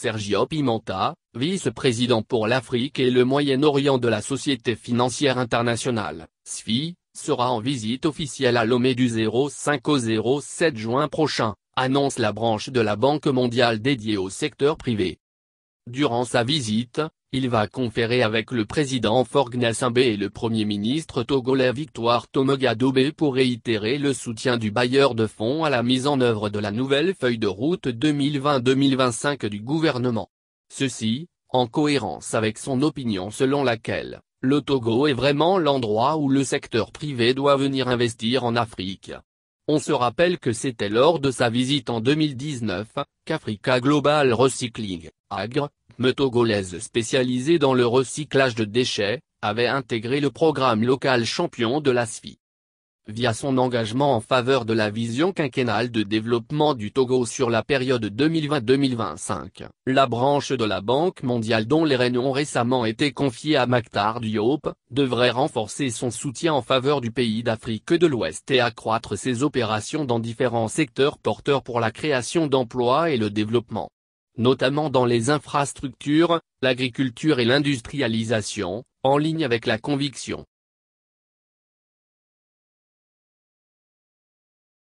Sergio Pimenta, vice-président pour l'Afrique et le Moyen-Orient de la Société financière internationale, SFI, sera en visite officielle à Lomé du 05 au 07 juin prochain, annonce la branche de la Banque mondiale dédiée au secteur privé. Durant sa visite, il va conférer avec le président Forgna Simbe et le premier ministre togolais Victoire Tomoga pour réitérer le soutien du bailleur de fonds à la mise en œuvre de la nouvelle feuille de route 2020-2025 du gouvernement. Ceci, en cohérence avec son opinion selon laquelle, le Togo est vraiment l'endroit où le secteur privé doit venir investir en Afrique. On se rappelle que c'était lors de sa visite en 2019, qu'Africa Global Recycling, AGRE, me spécialisée dans le recyclage de déchets, avait intégré le programme local champion de la SFI. Via son engagement en faveur de la vision quinquennale de développement du Togo sur la période 2020-2025, la branche de la Banque mondiale dont les rênes ont récemment été confiées à Maktar Diop, devrait renforcer son soutien en faveur du pays d'Afrique de l'Ouest et accroître ses opérations dans différents secteurs porteurs pour la création d'emplois et le développement notamment dans les infrastructures, l'agriculture et l'industrialisation, en ligne avec la conviction